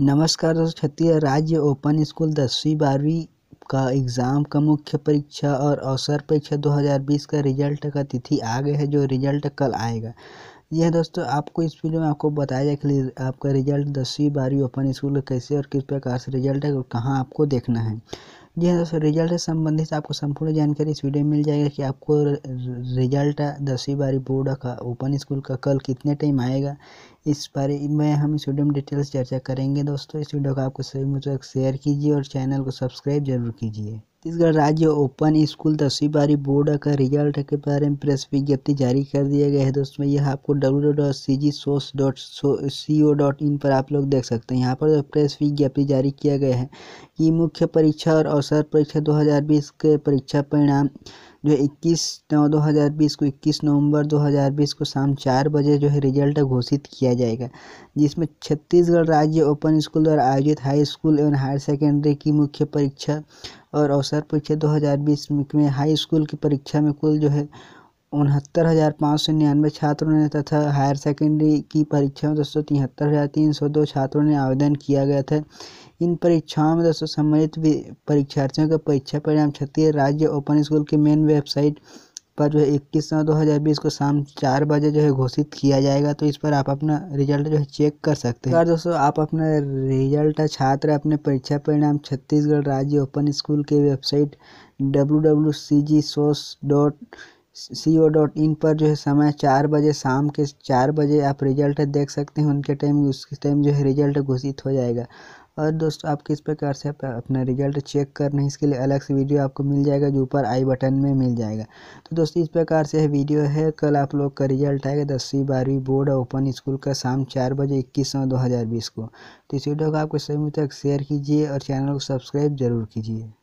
नमस्कार दोस्तों छत्तीसगढ़ राज्य ओपन स्कूल दसवीं बारहवीं का एग्ज़ाम का मुख्य परीक्षा और अवसर परीक्षा 2020 का रिजल्ट का तिथि आ गया है जो रिजल्ट कल आएगा यह दोस्तों आपको इस वीडियो में आपको बताया जाए कि आपका रिजल्ट दसवीं बारहवीं ओपन स्कूल कैसे और किस प्रकार से रिजल्ट है और कहाँ आपको देखना है जी हाँ दोस्तों रिजल्ट से संबंधित आपको संपूर्ण जानकारी इस वीडियो में मिल जाएगा कि आपको रिजल्ट दसवीं बारी बोर्ड का ओपन स्कूल का कल कितने टाइम आएगा इस बारे में हम इस वीडियो में डिटेल्स चर्चा करेंगे दोस्तों इस वीडियो को आपको सभी मुझे शेयर कीजिए और चैनल को सब्सक्राइब जरूर कीजिए छत्तीसगढ़ राज्य ओपन स्कूल दसवीं बारी बोर्ड का रिजल्ट के बारे में प्रेस विज्ञप्ति जारी कर दिया गया है दोस्तों यह आपको W dot C G dot C O dot in पर आप लोग देख सकते हैं यहाँ पर प्रेस विज्ञप्ति जारी किया गया है कि मुख्य परीक्षा और अवसर परीक्षा 2020 के परीक्षा परिणाम जो इक्कीस नौ बीस को 21 नवंबर 2020 को शाम चार बजे जो है रिजल्ट घोषित किया जाएगा जिसमें छत्तीसगढ़ राज्य ओपन स्कूल द्वारा आयोजित हाई स्कूल एवं हायर सेकेंडरी की मुख्य परीक्षा और अवसर परीक्षा 2020 में हाई स्कूल की परीक्षा में कुल जो है उनहत्तर हज़ार पाँच सौ निन्यानवे छात्रों ने तथा हायर सेकेंडरी की परीक्षा में दो सौ तिहत्तर हज़ार तीन सौ दो छात्रों ने आवेदन किया गया था इन परीक्षाओं में दोस्तों सम्मिलित परीक्षार्थियों का परीक्षा परिणाम क्षत्रिय राज्य ओपन स्कूल की मेन वेबसाइट पर जो है इक्कीस नौ दो हज़ार बीस को शाम चार बजे जो है घोषित किया जाएगा तो इस पर आप अपना रिजल्ट जो है चेक कर सकते हैं और दोस्तों आप अपना रिजल्ट छात्र अपने परीक्षा परिणाम छत्तीसगढ़ राज्य ओपन स्कूल के website W W C G SOS dot C O dot in पर जो है समय चार बजे शाम के चार बजे आप रिजल्ट देख सकते हैं उनके टाइम उस टाइम जो है रिजल्ट घोषित हो जाएगा और दोस्तों आप किस प्रकार से अपना रिजल्ट चेक करना है इसके लिए अलग से वीडियो आपको मिल जाएगा जो ऊपर आई बटन में मिल जाएगा तो दोस्तों इस प्रकार से वीडियो है कल आप लोग का रिजल्ट आएगा दसवीं बारहवीं बोर्ड ओपन स्कूल का शाम चार बजे इक्कीस नौ दो हज़ार बीस को तो इस वीडियो को आपको सभी तक शेयर कीजिए और चैनल को सब्सक्राइब जरूर कीजिए